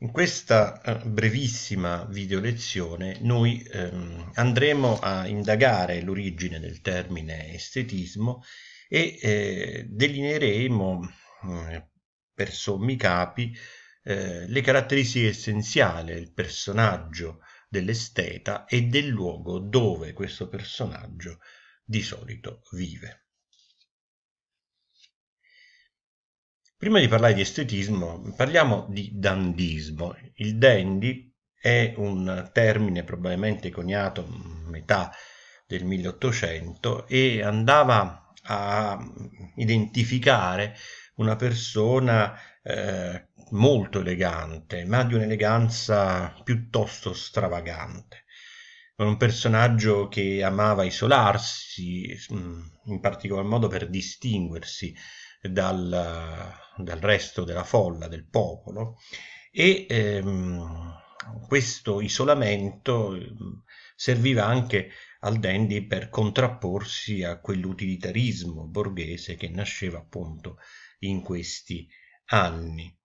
In questa eh, brevissima video lezione noi ehm, andremo a indagare l'origine del termine estetismo e eh, delineeremo eh, per sommi capi eh, le caratteristiche essenziali del personaggio dell'esteta e del luogo dove questo personaggio di solito vive. Prima di parlare di estetismo, parliamo di dandismo. Il dandy è un termine probabilmente coniato a metà del 1800 e andava a identificare una persona eh, molto elegante, ma di un'eleganza piuttosto stravagante. Un personaggio che amava isolarsi, mm, in particolar modo per distinguersi dal, dal resto della folla, del popolo, e ehm, questo isolamento ehm, serviva anche al dandy per contrapporsi a quell'utilitarismo borghese che nasceva appunto in questi anni.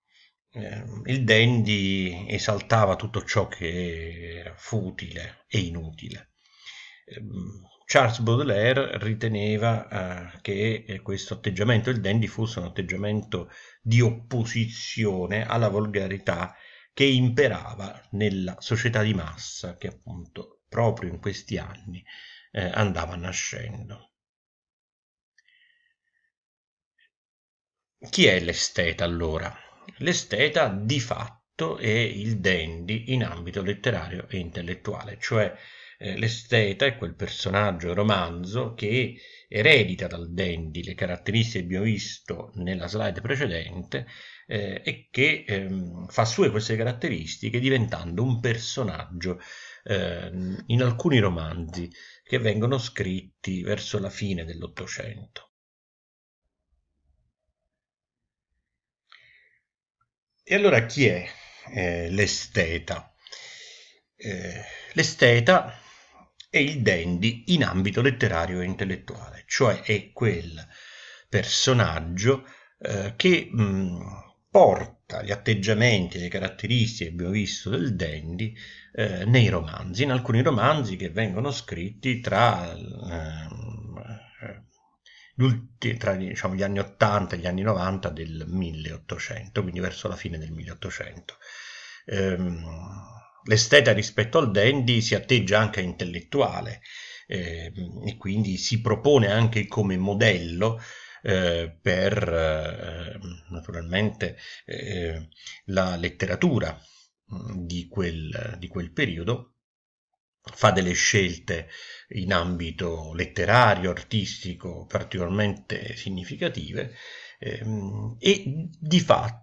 Ehm, il dandy esaltava tutto ciò che era futile e inutile. Ehm, Charles Baudelaire riteneva eh, che eh, questo atteggiamento del dandy fosse un atteggiamento di opposizione alla volgarità che imperava nella società di massa che appunto proprio in questi anni eh, andava nascendo. Chi è l'esteta allora? L'esteta di fatto è il dandy in ambito letterario e intellettuale, cioè eh, l'esteta è quel personaggio romanzo che eredita dal dandy le caratteristiche che abbiamo visto nella slide precedente eh, e che ehm, fa sue queste caratteristiche diventando un personaggio eh, in alcuni romanzi che vengono scritti verso la fine dell'Ottocento. E allora chi è eh, l'esteta? Eh, l'esteta è il dandy in ambito letterario e intellettuale, cioè è quel personaggio eh, che mh, porta gli atteggiamenti, le caratteristiche che abbiamo visto del dandy eh, nei romanzi, in alcuni romanzi che vengono scritti tra... Ehm, eh, tra diciamo, gli anni 80 e gli anni 90 del 1800, quindi verso la fine del 1800. Ehm, l'esteta rispetto al dandy si atteggia anche intellettuale eh, e quindi si propone anche come modello eh, per ehm, eh, naturalmente la letteratura mm, di quel, di quel periodo fa delle scelte in ambito letterario, artistico particolarmente significative ehm, e di fatto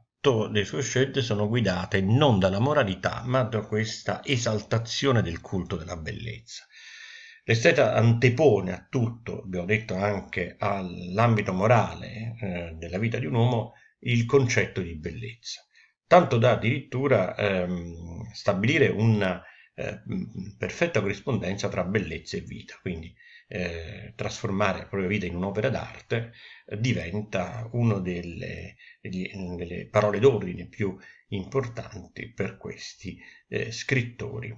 le sue scelte sono guidate non dalla moralità, ma da questa esaltazione del culto della bellezza. L'esteta antepone a tutto, abbiamo detto anche all'ambito morale eh, della vita di un uomo, il concetto di bellezza, tanto da addirittura ehm, stabilire una eh, perfetta corrispondenza tra bellezza e vita. Quindi eh, trasformare la propria vita in un'opera d'arte eh, diventa una delle, delle, parole d'ordine più importanti per questi eh, scrittori,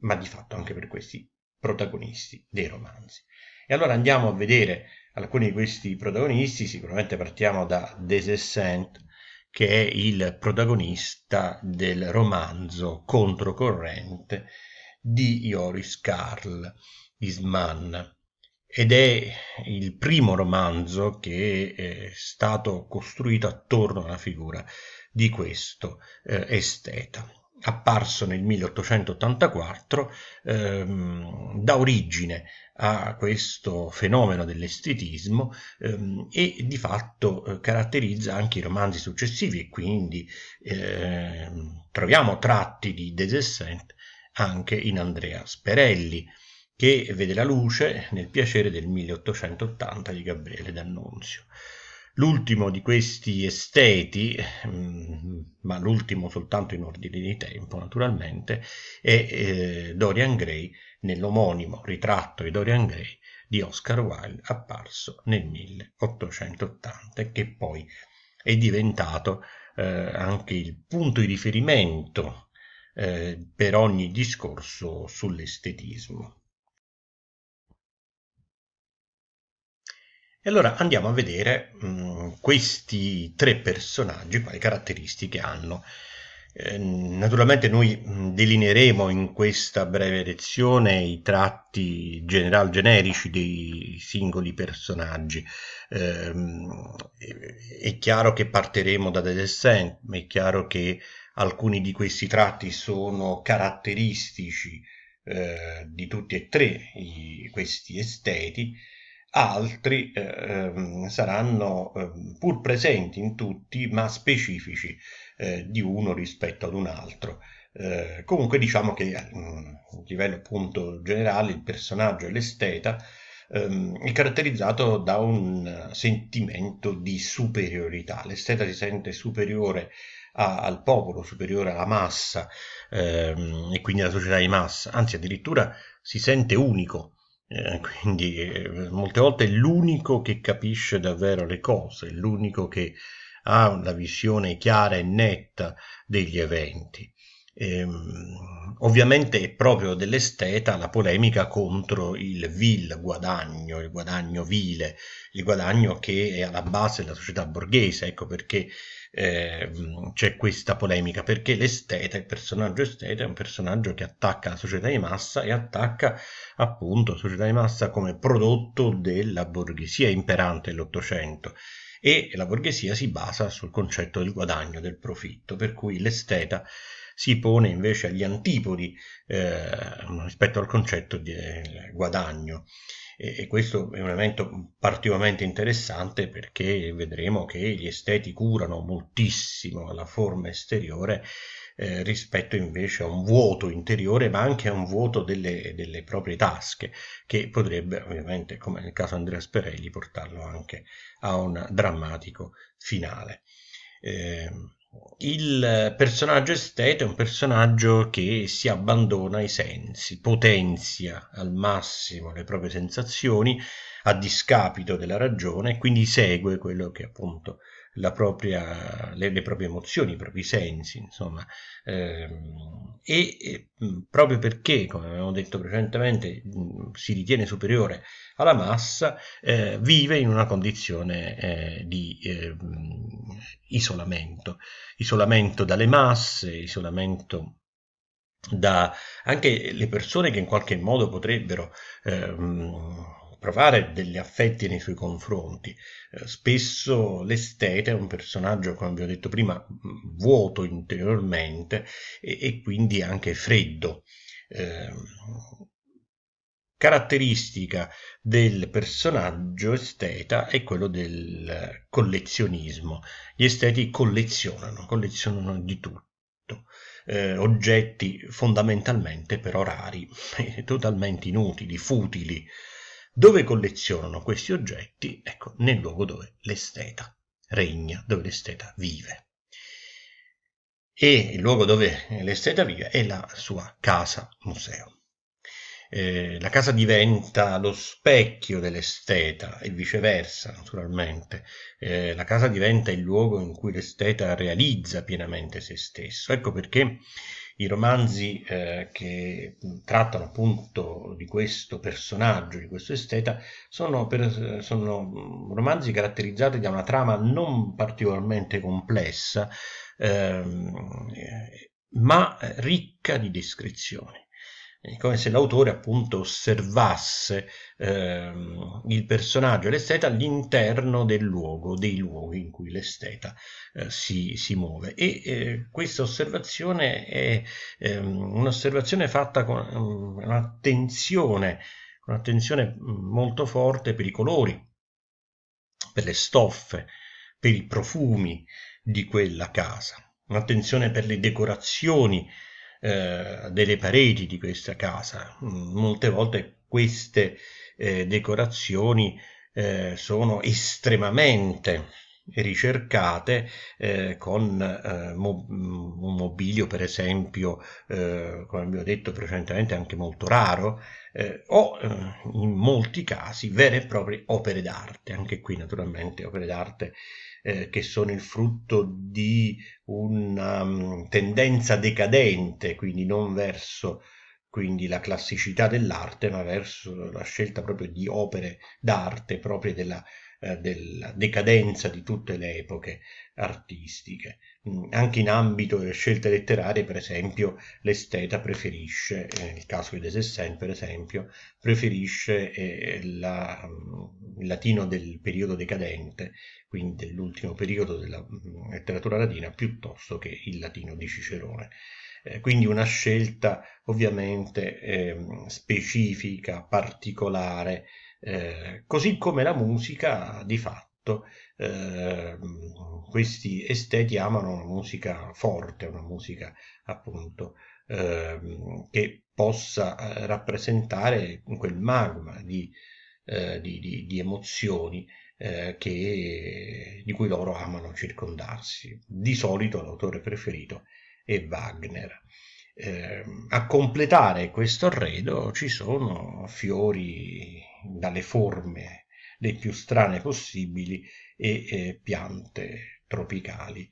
ma di fatto anche per questi protagonisti dei romanzi. E allora andiamo a vedere alcuni di questi protagonisti, sicuramente partiamo da Des Essent, che è il protagonista del romanzo Controcorrente, di Joris Karl Isman ed è il primo romanzo che è stato costruito attorno alla figura di questo eh, esteta. Apparso nel 1884, ehm, dà origine a questo fenomeno dell'estetismo ehm, e di fatto eh, caratterizza anche i romanzi successivi e quindi ehm, troviamo tratti di De Saint anche in Andrea Sperelli, che vede la luce nel piacere del 1880 di Gabriele D'Annunzio. L'ultimo di questi esteti, mm, ma l'ultimo soltanto in ordine di tempo naturalmente, è eh, Dorian Gray nell'omonimo ritratto di Dorian Gray di Oscar Wilde apparso nel 1880 che poi è diventato eh, anche il punto di riferimento eh, per ogni discorso sull'estetismo. E allora andiamo a vedere mh, mm, questi tre personaggi, quali caratteristiche hanno. Ehm, naturalmente noi delineeremo in questa breve lezione i tratti general generici dei singoli personaggi. Eh, è chiaro che parteremo da The Descent, è chiaro che alcuni di questi tratti sono caratteristici eh, di tutti e tre i, questi esteti, altri eh, ehm, saranno ehm, pur presenti in tutti ma specifici. Eh, di uno rispetto ad un altro. Eh, comunque diciamo che mm, a livello appunto generale il personaggio e l'esteta ehm, è caratterizzato da un sentimento di superiorità. L'esteta si sente superiore a, al popolo, superiore alla massa ehm, e quindi alla società di massa, anzi addirittura si sente unico. Eh, quindi eh, molte volte è l'unico che capisce davvero le cose, è l'unico che ha una visione chiara e netta degli eventi. Ehm, ovviamente è proprio dell'esteta la polemica contro il vil guadagno, il guadagno vile, il guadagno che è alla base della società borghese, ecco perché eh, c'è questa polemica, perché l'esteta, il personaggio esteta è un personaggio che attacca la società di massa e attacca appunto la società di massa come prodotto della borghesia imperante dell'Ottocento e la borghesia si basa sul concetto del guadagno, del profitto, per cui l'esteta si pone invece agli antipodi eh, rispetto al concetto di guadagno. E, e questo è un evento particolarmente interessante perché vedremo che gli esteti curano moltissimo la forma esteriore eh, rispetto invece a un vuoto interiore ma anche a un vuoto delle, delle, proprie tasche che potrebbe ovviamente come nel caso Andrea Sperelli portarlo anche a un drammatico finale. Eh, il personaggio esteto è un personaggio che si abbandona ai sensi, potenzia al massimo le proprie sensazioni a discapito della ragione e quindi segue quello che appunto la propria, le, le, proprie emozioni, i propri sensi, insomma. Ehm, e, e proprio perché, come abbiamo detto precedentemente, si ritiene superiore alla massa, eh, vive in una condizione eh, di eh, isolamento, isolamento dalle masse, isolamento da anche le persone che in qualche modo potrebbero ehm, provare degli affetti nei suoi confronti. Eh, spesso l'estete è un personaggio, come vi ho detto prima, mm, vuoto interiormente e, e quindi anche freddo. Eh, caratteristica del personaggio esteta è quello del collezionismo. Gli esteti collezionano, collezionano di tutto. Eh, oggetti fondamentalmente però rari, totalmente inutili, futili, dove collezionano questi oggetti? Ecco, nel luogo dove l'esteta regna, dove l'esteta vive. E il luogo dove l'esteta vive è la sua casa museo. Eh, la casa diventa lo specchio dell'esteta e viceversa naturalmente eh, la casa diventa il luogo in cui l'esteta realizza pienamente se stesso ecco perché i romanzi eh, che trattano appunto di questo personaggio, di questo esteta, sono, per, sono mm, romanzi caratterizzati da una trama non particolarmente complessa, ehm, eh, ma ricca di descrizioni come se l'autore appunto osservasse ehm, il personaggio e l'esteta all'interno del luogo, dei luoghi in cui l'esteta eh, si, si, muove. E eh, questa osservazione è ehm, un'osservazione fatta con mm, un'attenzione, un'attenzione mm, molto forte per i colori, per le stoffe, per i profumi di quella casa, un'attenzione per le decorazioni eh, delle pareti di questa casa. Mm, molte volte queste eh, decorazioni eh, sono estremamente ricercate eh, con eh, mo mm, un mobilio per esempio eh, come abbiamo detto precedentemente anche molto raro eh, o eh, in molti casi vere e proprie opere d'arte anche qui naturalmente opere d'arte eh, che sono il frutto di una um, tendenza decadente quindi non verso quindi la classicità dell'arte ma verso la scelta proprio di opere d'arte proprie della eh, della decadenza di tutte le epoche artistiche. Mm, anche in ambito delle scelte letterarie, per esempio, l'esteta preferisce, eh, nel caso di De Sessin, per esempio, preferisce eh, la, mm, il latino del periodo decadente, quindi dell'ultimo periodo della mm, letteratura latina, piuttosto che il latino di Cicerone eh, quindi una scelta ovviamente eh, specifica, particolare, eh, così come la musica di fatto. Eh, questi esteti amano una musica forte, una musica appunto ehm, che possa eh, rappresentare quel magma di, eh, di, di, di emozioni eh, che, di cui loro amano circondarsi. Di solito l'autore preferito è Wagner. Eh, a completare questo arredo ci sono fiori dalle forme le più strane possibili e eh, piante tropicali